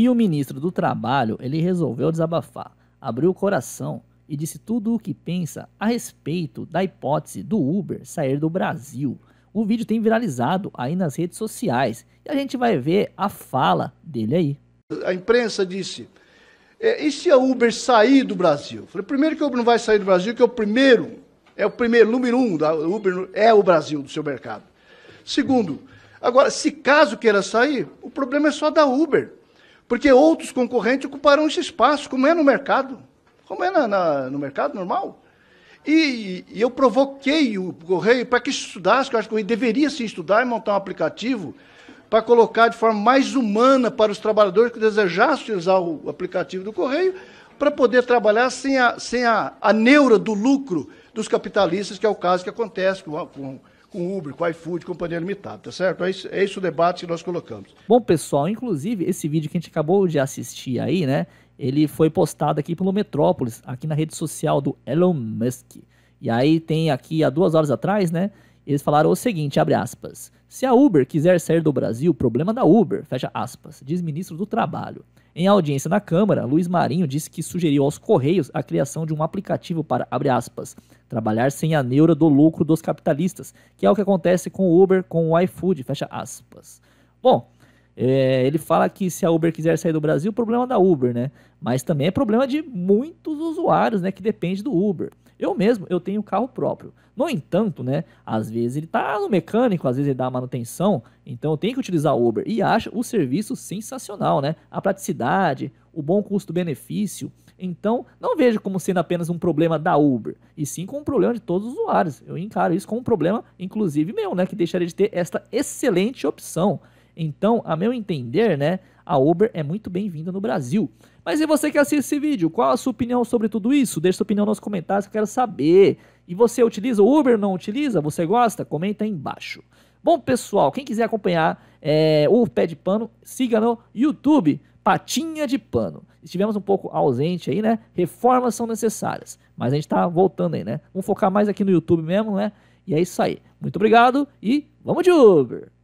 E o ministro do Trabalho, ele resolveu desabafar, abriu o coração e disse tudo o que pensa a respeito da hipótese do Uber sair do Brasil. O vídeo tem viralizado aí nas redes sociais e a gente vai ver a fala dele aí. A imprensa disse: é, e se a Uber sair do Brasil? falei, primeiro que a Uber não vai sair do Brasil, que é o primeiro, é o primeiro, número um da Uber é o Brasil do seu mercado. Segundo, agora, se caso queira sair, o problema é só da Uber. Porque outros concorrentes ocuparão esse espaço, como é no mercado, como é na, na, no mercado normal. E, e, eu provoquei o Correio para que estudasse, que eu acho que ele deveria sim estudar e montar um aplicativo para colocar de forma mais humana para os trabalhadores que desejassem usar o aplicativo do Correio, para poder trabalhar sem a, sem a, a neura do lucro dos capitalistas, que é o caso que acontece com, com com Uber, com iFood, companhia limitada, tá certo? É isso, é isso o debate que nós colocamos. Bom, pessoal, inclusive esse vídeo que a gente acabou de assistir aí, né? Ele foi postado aqui pelo Metrópolis, aqui na rede social do Elon Musk. E aí tem aqui há duas horas atrás, né? Eles falaram o seguinte, abre aspas. Se a Uber quiser sair do Brasil, problema da Uber, fecha aspas, diz ministro do Trabalho. Em audiência na Câmara, Luiz Marinho disse que sugeriu aos Correios a criação de um aplicativo para, abre aspas, trabalhar sem a neura do lucro dos capitalistas, que é o que acontece com o Uber, com o iFood, fecha aspas. Bom, é, ele fala que se a Uber quiser sair do Brasil, problema da Uber, né? Mas também é problema de muitos usuários, né, que depende do Uber. Eu mesmo, eu tenho carro próprio. No entanto, né, às vezes ele tá no mecânico, às vezes ele dá manutenção, então eu tenho que utilizar o Uber e acho o serviço sensacional, né? A praticidade, o bom custo-benefício. Então, não vejo como sendo apenas um problema da Uber, e sim como um problema de todos os usuários. Eu encaro isso como um problema, inclusive meu, né, que deixaria de ter esta excelente opção. Então, a meu entender, né, a Uber é muito bem-vinda no Brasil. Mas e você que assiste esse vídeo, qual a sua opinião sobre tudo isso? Deixe sua opinião nos comentários que eu quero saber. E você utiliza o Uber, não utiliza? Você gosta? Comenta aí embaixo. Bom, pessoal, quem quiser acompanhar é, o Pé de Pano, siga no YouTube, Patinha de Pano. Estivemos um pouco ausente aí, né? Reformas são necessárias, mas a gente tá voltando aí, né? Vamos focar mais aqui no YouTube mesmo, né? E é isso aí. Muito obrigado e vamos de Uber!